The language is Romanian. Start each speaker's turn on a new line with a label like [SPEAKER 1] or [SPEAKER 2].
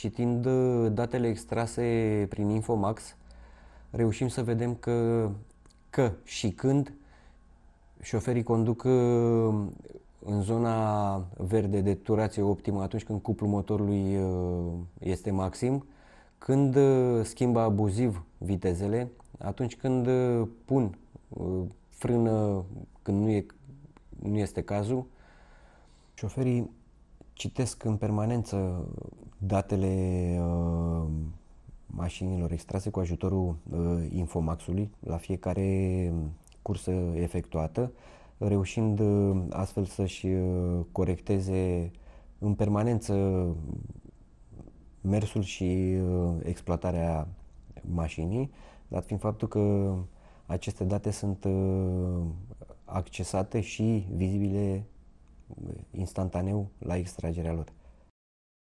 [SPEAKER 1] Citind uh, datele extrase prin Infomax, reușim să vedem că, că și când șoferii conduc uh, în zona verde de turație optimă atunci când cuplul motorului uh, este maxim, când schimbă abuziv vitezele, atunci când pun frână când nu, e, nu este cazul, șoferii citesc în permanență datele uh, mașinilor extrase cu ajutorul uh, Infomaxului la fiecare cursă efectuată, reușind uh, astfel să-și corecteze în permanență mersul și exploatarea mașinii, dat fiind faptul că aceste date sunt accesate și vizibile instantaneu la extragerea lor.